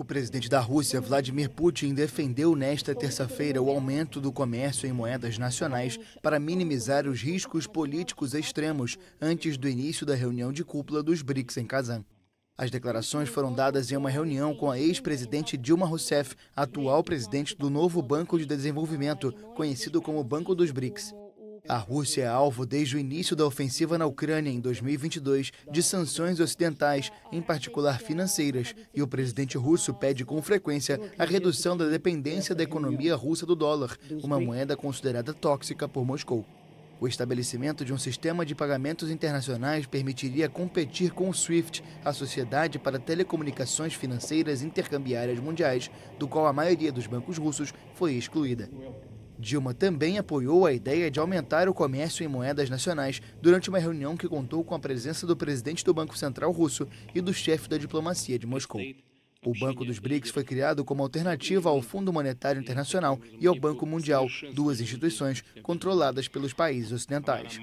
O presidente da Rússia, Vladimir Putin, defendeu nesta terça-feira o aumento do comércio em moedas nacionais para minimizar os riscos políticos extremos antes do início da reunião de cúpula dos BRICS em Kazan. As declarações foram dadas em uma reunião com a ex-presidente Dilma Rousseff, atual presidente do novo Banco de Desenvolvimento, conhecido como Banco dos BRICS. A Rússia é alvo desde o início da ofensiva na Ucrânia em 2022 de sanções ocidentais, em particular financeiras, e o presidente russo pede com frequência a redução da dependência da economia russa do dólar, uma moeda considerada tóxica por Moscou. O estabelecimento de um sistema de pagamentos internacionais permitiria competir com o SWIFT, a Sociedade para Telecomunicações Financeiras Intercambiárias Mundiais, do qual a maioria dos bancos russos foi excluída. Dilma também apoiou a ideia de aumentar o comércio em moedas nacionais durante uma reunião que contou com a presença do presidente do Banco Central russo e do chefe da diplomacia de Moscou. O Banco dos BRICS foi criado como alternativa ao Fundo Monetário Internacional e ao Banco Mundial, duas instituições controladas pelos países ocidentais.